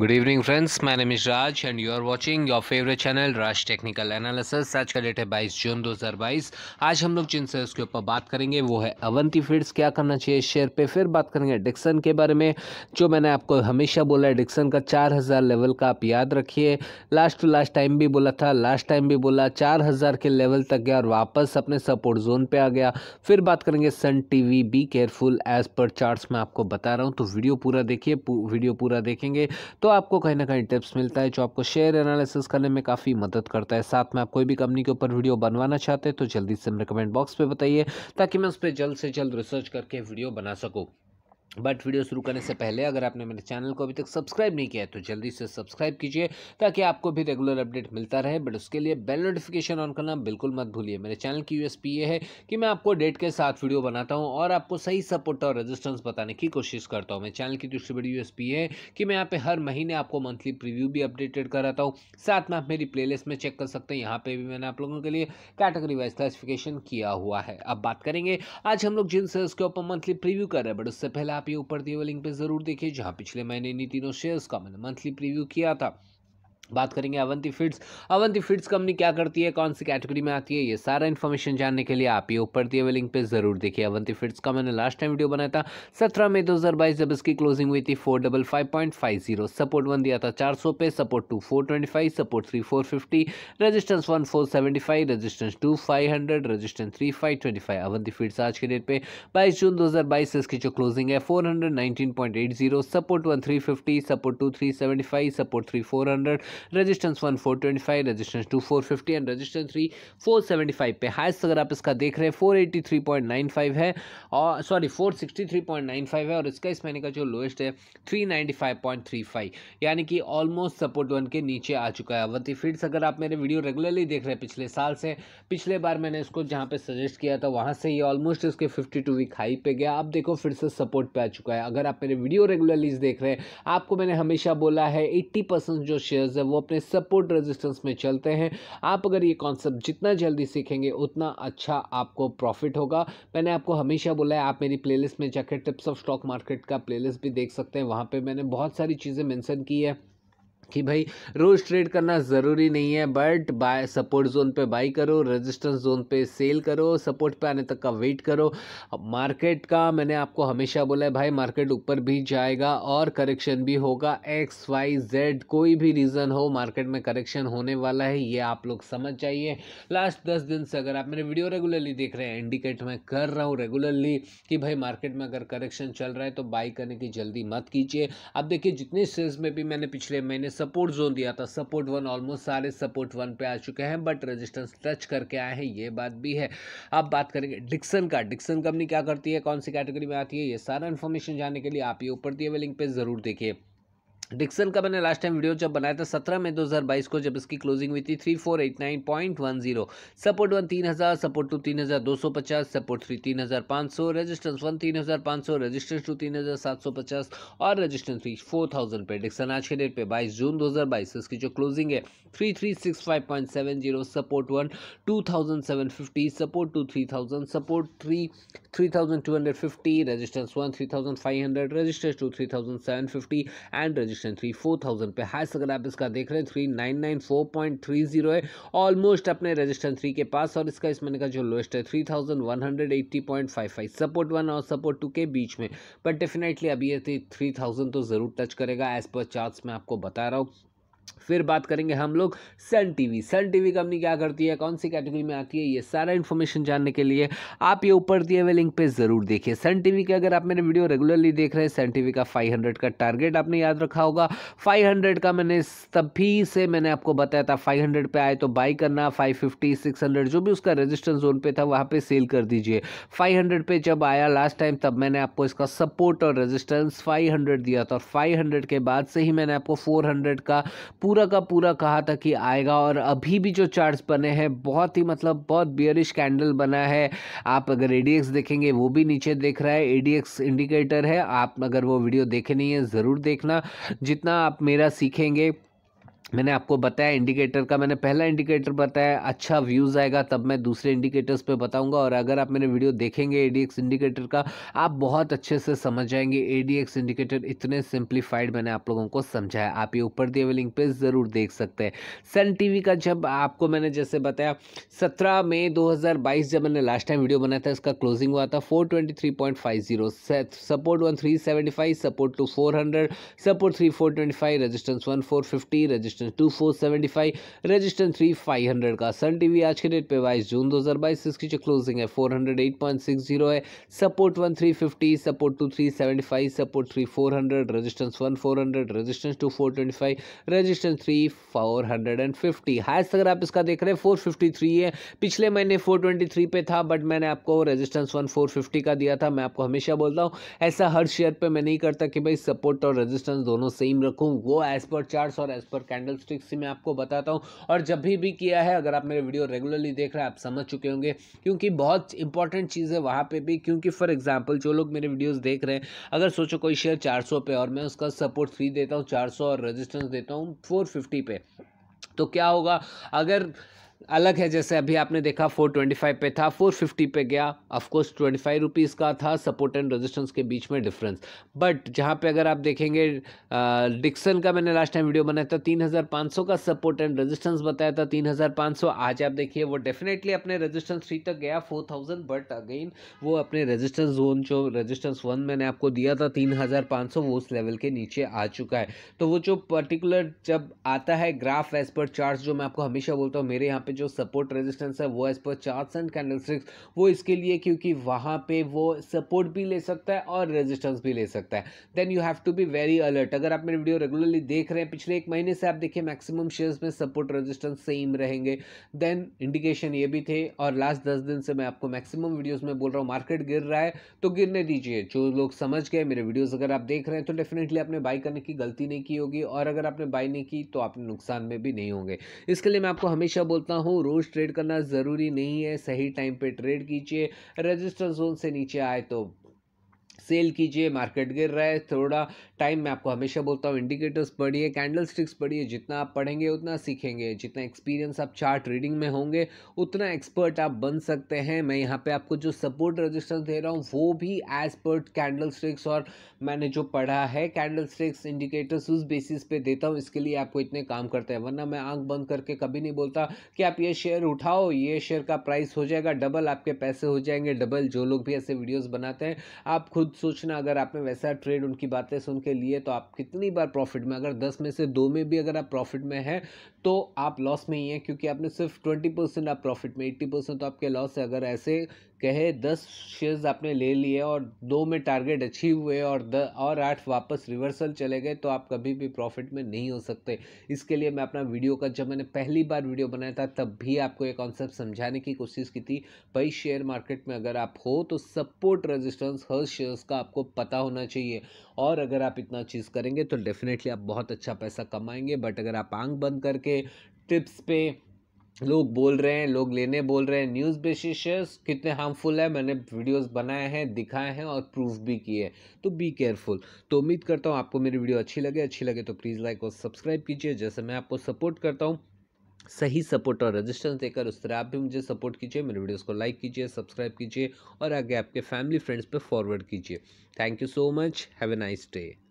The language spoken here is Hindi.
good evening friends my name Raj and you are watching your favourite channel Raj technical analysis आज का डेट है 22 जून 2022 आज हम लोग जिन शेयर्स के ऊपर बात करेंगे वो है अवंती फीड्स क्या करना चाहिए शेयर पे फिर बात करेंगे डिक्सन के बारे में जो मैंने आपको हमेशा बोला है डिक्सन का 4000 लेवल का आप याद रखिए लास्ट टू लास्ट टाइम भी बोला था लास्ट टाइम भी बोला चार के लेवल तक गया और वापस अपने सपोर्ट जोन पर आ गया फिर बात करेंगे Sun TV careful as per chart मैं आपको बता रहा हूँ तो वीडियो पूरा देखिए वीडियो पूरा देखेंगे तो आपको कहीं ना कहीं टिप्स मिलता है जो आपको शेयर एनालिसिस करने में काफ़ी मदद करता है साथ में आप कोई भी कंपनी के ऊपर वीडियो बनवाना चाहते हैं तो जल्दी से मेरे कमेंट बॉक्स पर बताइए ताकि मैं उस पर जल्द से जल्द रिसर्च करके वीडियो बना सकूँ बट वीडियो शुरू करने से पहले अगर आपने मेरे चैनल को अभी तक सब्सक्राइब नहीं किया है तो जल्दी से सब्सक्राइब कीजिए ताकि आपको भी रेगुलर अपडेट मिलता रहे बट उसके लिए बेल नोटिफिकेशन ऑन करना बिल्कुल मत भूलिए मेरे चैनल की यूएसपी ये है कि मैं आपको डेट के साथ वीडियो बनाता हूँ और आपको सही सपोर्ट और रजिस्टेंस बताने की कोशिश करता हूँ मेरे चैनल की दूसरी बड़ी यू है कि मैं यहाँ पर हर महीने आपको मंथली प्रिव्यू भी अपडेटेड कराता हूँ साथ में आप मेरी प्ले में चेक कर सकते हैं यहाँ पर भी मैंने आप लोगों के लिए कैटेगरी वाइज क्लासिफिकेशन किया हुआ है अब बात करेंगे आज हम लोग जिन सेल्स के ऊपर मंथली प्रिव्यू कर रहे हैं बट उससे पहले आप आप ये ऊपर दिए हुए लिंक पर ज़रूर देखिए जहाँ पिछले महीने इन्हीं तीनों शेयर्स का मैंने मंथली प्रीव्यू किया था बात करेंगे Avanti Feeds Avanti Feeds company क्या करती है कौन सी कैटेगरी में आती है ये सारा इन्फॉर्मेशन जानने के लिए आप ये ऊपर दिए हुए लिंक पे जरूर देखिए अवंती फीड्स का मैंने लास्ट टाइम वीडियो बनाया था सत्रह मई बाईस जब इसकी क्लोजिंग हुई थी four double five point five zero support one दिया था चार सौ पे support two four twenty five support three four fifty resistance one four seventy five resistance two five hundred resistance three five twenty five Avanti Feeds आज के डेट पे बाईस जून दो हज़ार बाईस इसकी जो क्लोजिंग है four hundred nineteen point eight zero support one three fifty support two three seventy five support three four hundred resistance one four twenty five resistance two four fifty and resistance three four seventy five पे हाइस्ट अगर आप इसका देख रहे हैं four eighty three point nine five है और sorry four sixty three point nine five है और इसका इस महीने का जो लोएस्ट है three ninety five point three five यानी कि ऑलमोस्ट सपोर्ट वन के नीचे आ चुका है वती फिर अगर आप मेरे वीडियो रेगुलरली देख रहे हैं पिछले साल से पिछले बार मैंने इसको जहाँ पर सजेस्ट किया था वहाँ से ये ऑलमोस्ट इसके फिफ्टी टू वीक हाई पे गया अब देखो फिर से सपोर्ट पे आ चुका है अगर आप मेरे वीडियो रेगुलरली देख रहे हैं आपको मैंने हमेशा बोला है एट्टी परसेंट जो शेयर्स है जब वो अपने सपोर्ट रेजिस्टेंस में चलते हैं आप अगर ये कॉन्सेप्ट जितना जल्दी सीखेंगे उतना अच्छा आपको प्रॉफिट होगा मैंने आपको हमेशा बोला है आप मेरी प्लेलिस्ट में जाकर टिप्स ऑफ स्टॉक मार्केट का प्लेलिस्ट भी देख सकते हैं वहाँ पर मैंने बहुत सारी चीज़ें मैंसन की है कि भाई रोज़ ट्रेड करना ज़रूरी नहीं है बट बाय सपोर्ट जोन पे बाई करो रेजिस्टेंस जोन पे सेल करो सपोर्ट पे आने तक का वेट करो मार्केट का मैंने आपको हमेशा बोला है भाई मार्केट ऊपर भी जाएगा और करेक्शन भी होगा एक्स वाई जेड कोई भी रीज़न हो मार्केट में करेक्शन होने वाला है ये आप लोग समझ जाइए लास्ट दस दिन से अगर आप मेरे वीडियो रेगुलरली देख रहे हैं इंडिकेट मैं कर रहा हूँ रेगुलरली कि भाई मार्केट में अगर करेक्शन चल रहा है तो बाई करने की जल्दी मत कीजिए आप देखिए जितने शेयर्स में भी मैंने पिछले महीने सपोर्ट जोन दिया था सपोर्ट वन ऑलमोस्ट सारे सपोर्ट वन पे आ चुके हैं बट रेजिस्टेंस टच करके आए हैं ये बात भी है अब बात करेंगे डिक्सन का डिक्सन कंपनी क्या करती है कौन सी कैटेगरी में आती है ये सारा इन्फॉर्मेशन जानने के लिए आप ये ऊपर दिए हुए लिंक पर ज़रूर देखिए डिक्सन का मैंने लास्ट टाइम वीडियो जब बनाया था सत्रह में 2022 को जब इसकी क्लोजिंग हुई थी three four eight nine point one zero support one तीन हज़ार सपोर्ट टू तीन हज़ार दो सौ पचास सपोर्ट थ्री तीन हज़ार पाँच सौ रजिस्टेंस वन तीन हज़ार पाँच सौ रजिस्टेंस टू तीन हज़ार सात सौ पचास और रजिस्टेंस थ्री फोर थाउजेंड पे डिक्सन आज के डेट पे बाईस जून दो हज़ार बाईस इसकी जो क्लोजिंग है three three six five point seven zero support one two thousand seven fifty support two three thousand support three three thousand two hundred fifty resistance one three thousand five hundred resistance two three thousand seven fifty and register question three four thousand पे हाई अगर आप इसका देख रहे हैं three nine nine four point three zero है ऑलमोस्ट अपने रजिस्टेंस थ्री के पास और इसका महीने का जो लोएस्ट है three thousand one hundred eighty point five five support one और सपोर्ट टू के बीच में बट डेफिनेटली अभी ये थ्री थाउजेंड तो ज़रूर टच करेगा एज पर चार्ट्स मैं आपको बता रहा हूँ फिर बात करेंगे हम लोग Sun TV Sun TV company क्या करती है कौन सी कैटेगरी में आती है ये सारा इन्फॉर्मेशन जानने के लिए आप ये ऊपर दिए हुए लिंक पे ज़रूर देखिए सन टीवी के अगर आप मेरे वीडियो रेगुलरली देख रहे हैं सन टीवी का 500 का टारगेट आपने याद रखा होगा 500 का मैंने तभी से मैंने आपको बताया था हंड्रेड पर आए तो बाई करना सिक्स हंड्रेड जो भी उसका रजिस्टर जोन पे था वहाँ पर सेल कर दीजिए हंड्रेड पर जब आया लास्ट टाइम तब मैंने आपको इसका सपोर्ट और रजिस्टेंस हंड्रेड दिया था और हंड्रेड के बाद से ही मैंने आपको हंड्रेड का पूरा का पूरा कहा था कि आएगा और अभी भी जो चार्ट्स बने हैं बहुत ही मतलब बहुत बियरिश कैंडल बना है आप अगर ए देखेंगे वो भी नीचे देख रहा है ए इंडिकेटर है आप अगर वो वीडियो देखे नहीं है ज़रूर देखना जितना आप मेरा सीखेंगे मैंने आपको बताया इंडिकेटर का मैंने पहला इंडिकेटर बताया अच्छा व्यूज़ आएगा तब मैं दूसरे इंडिकेटर्स पे बताऊंगा और अगर आप मेरे वीडियो देखेंगे एडीएक्स इंडिकेटर का आप बहुत अच्छे से समझ जाएंगे एडीएक्स इंडिकेटर इतने सिंप्लीफाइड मैंने आप लोगों को समझाया आप ये ऊपर दिए हुए लिंक पर ज़रूर देख सकते हैं सन टी का जब आपको मैंने जैसे बताया सत्रह मई दो जब मैंने लास्ट टाइम वीडियो बनाया था इसका क्लोजिंग हुआ था four support one support two four support three resistance one resistance resistance two four seventy five resistance three five hundred का सन टीवी आज के डेट पे बाईस जून दो हज़ार बाईस इसकी जो क्लोजिंग है four hundred eight point six zero है support one three fifty support two three seventy five support three four hundred resistance one four hundred resistance two four twenty five resistance three four hundred and fifty highest अगर आप इसका देख रहे हैं फोर फिफ्टी थ्री है पिछले महीने फोर ट्वेंटी थ्री पे था बट मैंने आपको रजिस्टेंस वन फोर फिफ्टी का दिया था मैं आपको हमेशा बोलता हूँ ऐसा हर शेयर पर मैं नहीं करता कि भाई सपोर्ट और रजिस्टेंस दोनों सेम रखूँ वो एज पर चार्ट और as per canned candle sticks मैं आपको बताता हूँ और जब भी भी किया है अगर आप मेरे वीडियो रेगुलरली देख रहे हैं आप समझ चुके होंगे क्योंकि बहुत इंपॉर्टेंट चीज़ है वहाँ पर भी क्योंकि फॉर एग्जाम्पल जो लोग मेरे वीडियोज़ देख रहे हैं अगर सोचो कोई शेयर चार पे और मैं उसका सपोर्ट फ्री देता हूँ चार और रजिस्टेंस देता हूँ फोर पे तो क्या होगा अगर अलग है जैसे अभी आपने देखा 425 पे था 450 पे गया ऑफकोर्स ट्वेंटी फाइव रुपीज़ का था सपोर्ट एंड रेजिस्टेंस के बीच में डिफरेंस बट जहाँ पे अगर आप देखेंगे डिक्सन का मैंने लास्ट टाइम वीडियो बनाया था 3500 का सपोर्ट एंड रेजिस्टेंस बताया था 3500 आज आप देखिए वो डेफिनेटली अपने रजिस्टेंस थ्री तक गया फोर बट अगेन वो अपने रजिस्टेंस जोन जो रजिस्टेंस वन मैंने आपको दिया था तीन वो उस लेवल के नीचे आ चुका है तो वो जो पर्टिकुलर जब आता है ग्राफ एज पर चार्ज जो मैं आपको हमेशा बोलता हूँ मेरे यहाँ पे जो सपोर्ट रेजिस्टेंस है वो as per charts and candlesticks वो इसके लिए क्योंकि वहाँ पे वो सपोर्ट भी ले सकता है और रेजिस्टेंस भी ले सकता है then you have to be very alert अगर आप मेरी वीडियो रेगुलरली देख रहे हैं पिछले एक महीने से आप देखिए मैक्सिमम शेयर्स में सपोर्ट रेजिस्टेंस सेम रहेंगे देन इंडिकेशन ये भी थे और लास्ट दस दिन से मैं आपको मैक्सिमम वीडियोज़ में बोल रहा हूँ मार्केट गिर रहा है तो गिरने दीजिए जो लोग समझ गए मेरे वीडियोज़ अगर आप देख रहे हैं तो डेफिनेटली आपने बाई करने की गलती नहीं की होगी और अगर आपने बाई नहीं की तो आपने नुकसान में भी नहीं होंगे इसके लिए मैं आपको हमेशा बोलता सकता हूँ रोज़ ट्रेड करना ज़रूरी नहीं है सही टाइम पे ट्रेड कीजिए रजिस्टर जोन से नीचे आए तो सेल कीजिए मार्केट गिर रहा है थोड़ा टाइम मैं आपको हमेशा बोलता हूँ इंडिकेटर्स पढ़िए कैंडल स्टिक्स पढ़िए जितना आप पढ़ेंगे उतना सीखेंगे जितना एक्सपीरियंस आप चार्ट रीडिंग में होंगे उतना एक्सपर्ट आप बन सकते हैं मैं यहाँ पे आपको जो सपोर्ट रेजिस्टेंस दे रहा हूँ वो भी एज पर कैंडल स्टिक्स और मैंने जो पढ़ा है कैंडल स्टिक्स इंडिकेटर्स उस बेसिस पे देता हूँ इसके लिए आपको इतने काम करते हैं वरना मैं आँख बंद करके कभी नहीं बोलता कि आप ये शेयर उठाओ ये शेयर का प्राइस हो जाएगा डबल आपके पैसे हो जाएंगे डबल जो लोग भी ऐसे वीडियोज़ बनाते हैं आप खुद खुद सोचना अगर आपने वैसा ट्रेड उनकी बातें सुन के लिए तो आप कितनी बार प्रॉफिट में अगर दस में से दो में भी अगर आप प्रॉफिट में हैं तो आप लॉस में ही हैं क्योंकि आपने सिर्फ ट्वेंटी परसेंट आप प्रॉफिट में एट्टी परसेंट तो आपके लॉस है अगर ऐसे कहे दस शेयर्स आपने ले लिए और दो में टारगेट अचीव हुए और द और आठ वापस रिवर्सल चले गए तो आप कभी भी प्रॉफिट में नहीं हो सकते इसके लिए मैं अपना वीडियो का जब मैंने पहली बार वीडियो बनाया था तब भी आपको ये कॉन्सेप्ट समझाने की कोशिश की थी भाई शेयर मार्केट में अगर आप हो तो सपोर्ट रजिस्टेंस हर शेयर्स का आपको पता होना चाहिए और अगर आप इतना चीज़ करेंगे तो डेफिनेटली आप बहुत अच्छा पैसा कमाएंगे बट अगर आप आंख बंद करके टिप्स पे लोग बोल रहे हैं लोग लेने बोल रहे हैं न्यूज़ बेसिस कितने हार्मफुल है मैंने वीडियोस बनाए हैं दिखाए हैं और प्रूफ भी किए तो बी केयरफुल तो उम्मीद करता हूँ आपको मेरी वीडियो अच्छी लगे अच्छी लगे तो प्लीज़ लाइक और सब्सक्राइब कीजिए जैसे मैं आपको सपोर्ट करता हूँ सही सपोर्ट और रेजिस्टेंस देकर उस तरह आप भी मुझे सपोर्ट कीजिए मेरे वीडियोस को लाइक कीजिए सब्सक्राइब कीजिए और आगे आपके फैमिली फ्रेंड्स पे फॉरवर्ड कीजिए thank you so much have a nice day